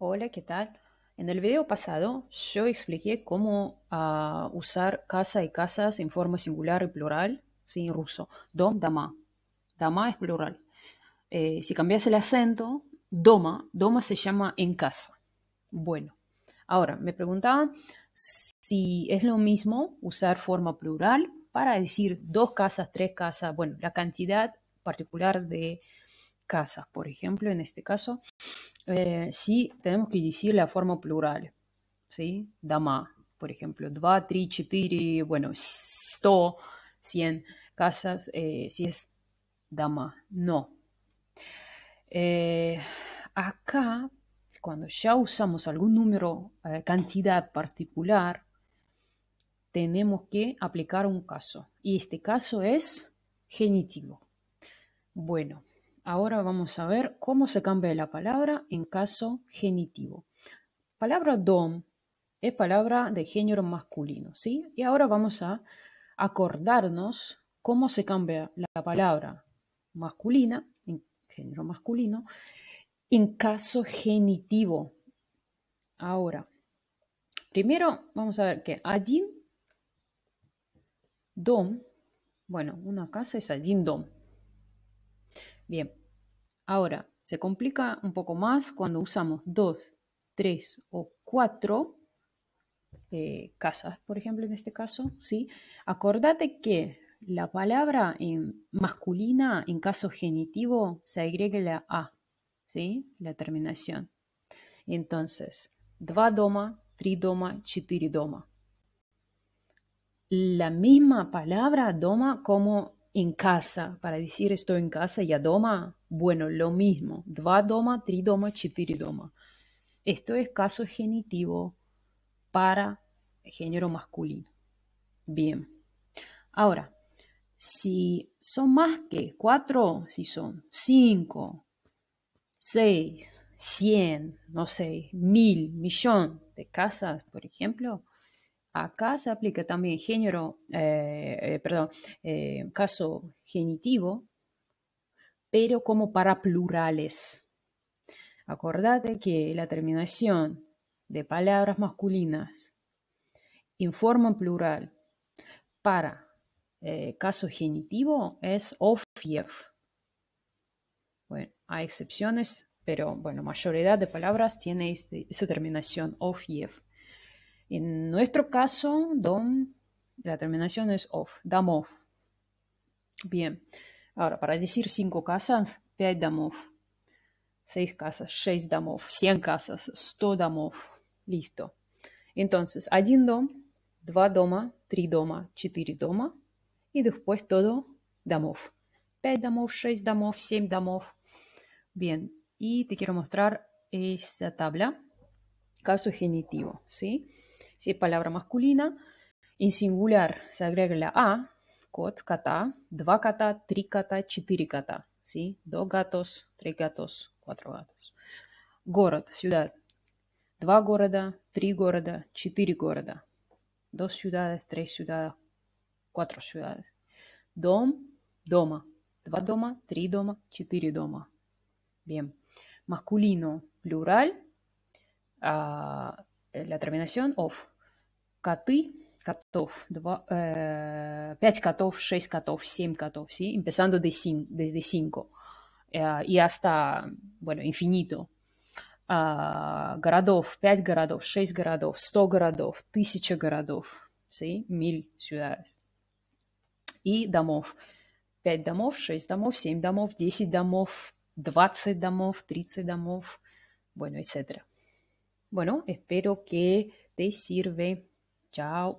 Hola, ¿qué tal? En el video pasado yo expliqué cómo ah, usar casa y casas en forma singular y plural, en ruso. Dom, dama. Dama es plural. Eh, si cambias el acento, doma, doma se llama en casa. Bueno, ahora me preguntaban si es lo mismo usar forma plural para decir dos casas, tres casas, bueno, la cantidad particular de casas, por ejemplo, en este caso. Eh, sí, tenemos que decir la forma plural, ¿sí? Dama, por ejemplo, 2, 3, 4, bueno, 100, cien, casas, eh, si es dama, no. Eh, acá, cuando ya usamos algún número, cantidad particular, tenemos que aplicar un caso. Y este caso es genitivo. Bueno, Ahora vamos a ver cómo se cambia la palabra en caso genitivo. Palabra dom es palabra de género masculino, ¿sí? Y ahora vamos a acordarnos cómo se cambia la palabra masculina, en género masculino, en caso genitivo. Ahora, primero vamos a ver que allí dom, bueno, una casa es allí dom. Bien, Ahora, se complica un poco más cuando usamos dos, tres o cuatro eh, casas, por ejemplo, en este caso, ¿sí? Acordate que la palabra en masculina en caso genitivo se agrega la A, ¿sí? La terminación. Entonces, 2 doma, 3 doma, La misma palabra doma como en casa, para decir estoy en casa, y a doma, bueno, lo mismo, 2 doma, tridoma doma, 4 doma. Esto es caso genitivo para género masculino. Bien. Ahora, si son más que cuatro, si son cinco, seis, cien, no sé, mil, millón de casas, por ejemplo, Acá se aplica también género, eh, eh, perdón, eh, caso genitivo, pero como para plurales. Acordate que la terminación de palabras masculinas en forma plural para caso genitivo es ofief. Bueno, hay excepciones, pero bueno, mayoría de palabras tiene este, esa terminación ofief. En nuestro caso, dom, la terminación es off, damov. Bien. Ahora, para decir cinco casas, 5 Seis casas, seis damov, 100 casas, 100 домов. Listo. Entonces, 1, dom, doma, doma, 3 doma, 4 doma Y después todo домов. 5 damov, 6 damov, 7 домов. Bien. Y te quiero mostrar esta tabla. Caso genitivo, ¿sí? si palabra masculina. En singular se agrega la a, kot, kata, 2 kata, tri kata. ¿sí? Dos gatos, tres gatos, cuatro gatos. Gorod, ciudad. Два gorda, три города, четыре города. Dos ciudades, tres ciudades, cuatro ciudades. Dom, doma. Два doma, три дома, четыре дома. Bien. Masculino, plural. Ah, la terminación, of. коты, котов, два, э, пять котов, шесть котов, семь котов, ¿sí? empezando de cin desde cinco э, и hasta, bueno, infinito. Э, а, городов, пять городов, шесть городов, сто городов, тысяча городов, ¿sí? mil ciudades. И домов. Пять домов, шесть домов, семь домов, десять домов, двадцать домов, тридцать домов, bueno, etc. Bueno, espero que te sirve 教。